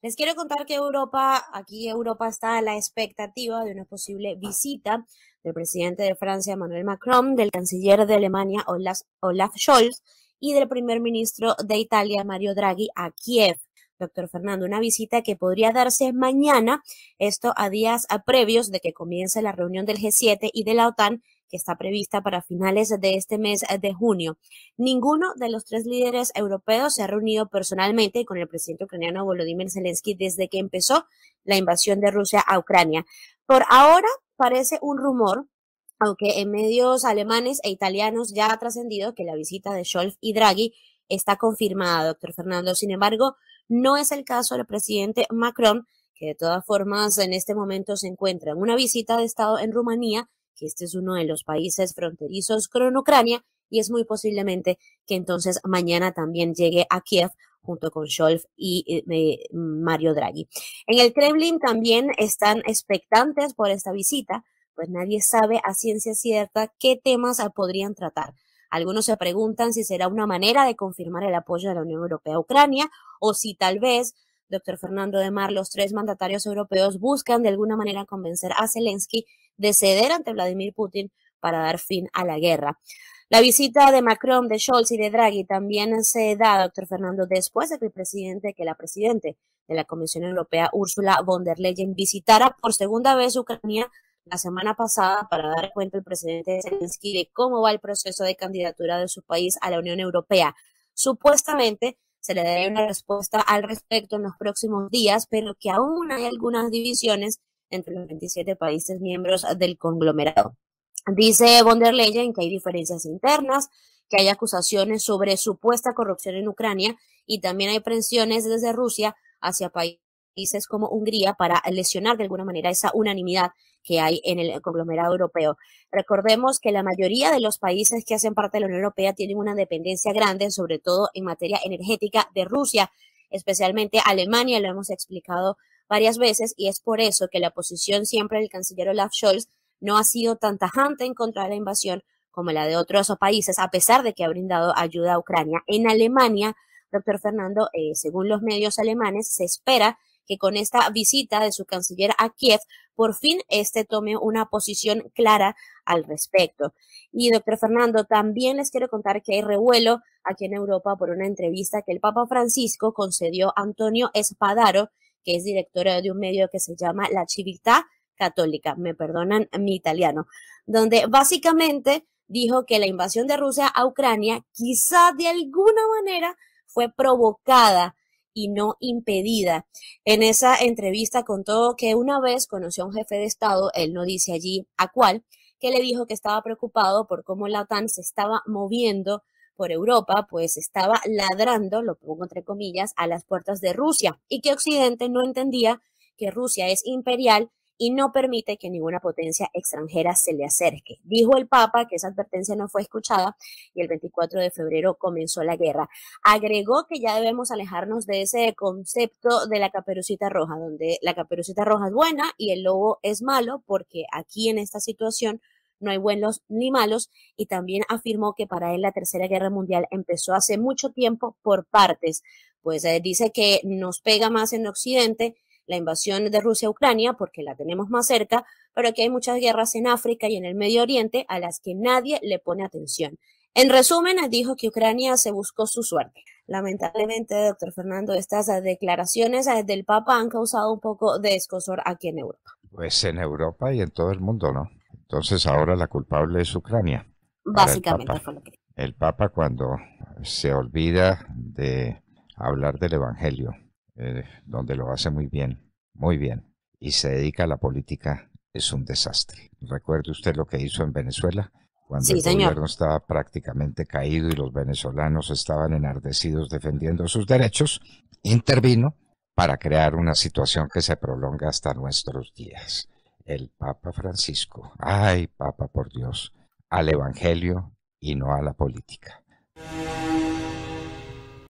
Les quiero contar que Europa, aquí Europa está a la expectativa de una posible visita del presidente de Francia, Manuel Macron, del canciller de Alemania, Olaf, Olaf Scholz, y del primer ministro de Italia, Mario Draghi, a Kiev doctor Fernando, una visita que podría darse mañana, esto a días a previos de que comience la reunión del G7 y de la OTAN que está prevista para finales de este mes de junio. Ninguno de los tres líderes europeos se ha reunido personalmente con el presidente ucraniano Volodymyr Zelensky desde que empezó la invasión de Rusia a Ucrania. Por ahora parece un rumor aunque en medios alemanes e italianos ya ha trascendido que la visita de Scholz y Draghi está confirmada, doctor Fernando. Sin embargo, no es el caso del presidente Macron, que de todas formas en este momento se encuentra en una visita de Estado en Rumanía que este es uno de los países fronterizos con Ucrania y es muy posiblemente que entonces mañana también llegue a Kiev junto con Scholz y eh, eh, Mario Draghi. En el Kremlin también están expectantes por esta visita, pues nadie sabe a ciencia cierta qué temas podrían tratar. Algunos se preguntan si será una manera de confirmar el apoyo de la Unión Europea a Ucrania o si tal vez, doctor Fernando de Mar, los tres mandatarios europeos buscan de alguna manera convencer a Zelensky de ceder ante Vladimir Putin para dar fin a la guerra. La visita de Macron, de Scholz y de Draghi también se da, doctor Fernando, después de que el presidente, que la presidente de la Comisión Europea, Ursula von der Leyen, visitara por segunda vez Ucrania la semana pasada para dar cuenta al presidente Zelensky de cómo va el proceso de candidatura de su país a la Unión Europea. Supuestamente se le dará una respuesta al respecto en los próximos días, pero que aún hay algunas divisiones entre los 27 países miembros del conglomerado. Dice von der Leyen que hay diferencias internas, que hay acusaciones sobre supuesta corrupción en Ucrania y también hay presiones desde Rusia hacia países como Hungría para lesionar de alguna manera esa unanimidad que hay en el conglomerado europeo. Recordemos que la mayoría de los países que hacen parte de la Unión Europea tienen una dependencia grande, sobre todo en materia energética, de Rusia, especialmente Alemania, lo hemos explicado varias veces y es por eso que la posición siempre del canciller Olaf Scholz no ha sido tan tajante en contra de la invasión como la de otros países, a pesar de que ha brindado ayuda a Ucrania. En Alemania, doctor Fernando, eh, según los medios alemanes, se espera que con esta visita de su canciller a Kiev, por fin este tome una posición clara al respecto. Y doctor Fernando, también les quiero contar que hay revuelo aquí en Europa por una entrevista que el Papa Francisco concedió a Antonio Espadaro, que es directora de un medio que se llama La Civiltà Católica, me perdonan mi italiano, donde básicamente dijo que la invasión de Rusia a Ucrania quizá de alguna manera fue provocada y no impedida. En esa entrevista contó que una vez conoció a un jefe de Estado, él no dice allí a cuál, que le dijo que estaba preocupado por cómo la OTAN se estaba moviendo por Europa, pues estaba ladrando, lo pongo entre comillas, a las puertas de Rusia y que Occidente no entendía que Rusia es imperial y no permite que ninguna potencia extranjera se le acerque. Dijo el Papa que esa advertencia no fue escuchada y el 24 de febrero comenzó la guerra. Agregó que ya debemos alejarnos de ese concepto de la caperucita roja, donde la caperucita roja es buena y el lobo es malo, porque aquí en esta situación no hay buenos ni malos, y también afirmó que para él la Tercera Guerra Mundial empezó hace mucho tiempo por partes, pues eh, dice que nos pega más en Occidente la invasión de Rusia a Ucrania, porque la tenemos más cerca, pero que hay muchas guerras en África y en el Medio Oriente a las que nadie le pone atención. En resumen, dijo que Ucrania se buscó su suerte. Lamentablemente, doctor Fernando, estas declaraciones eh, del Papa han causado un poco de escosor aquí en Europa. Pues en Europa y en todo el mundo, ¿no? Entonces ahora la culpable es Ucrania. Básicamente el Papa, fue lo que... El Papa cuando se olvida de hablar del Evangelio, eh, donde lo hace muy bien, muy bien, y se dedica a la política, es un desastre. Recuerde usted lo que hizo en Venezuela, cuando el gobierno estaba prácticamente caído y los venezolanos estaban enardecidos defendiendo sus derechos, intervino para crear una situación que se prolonga hasta nuestros días el Papa Francisco, ay Papa por Dios, al Evangelio y no a la política.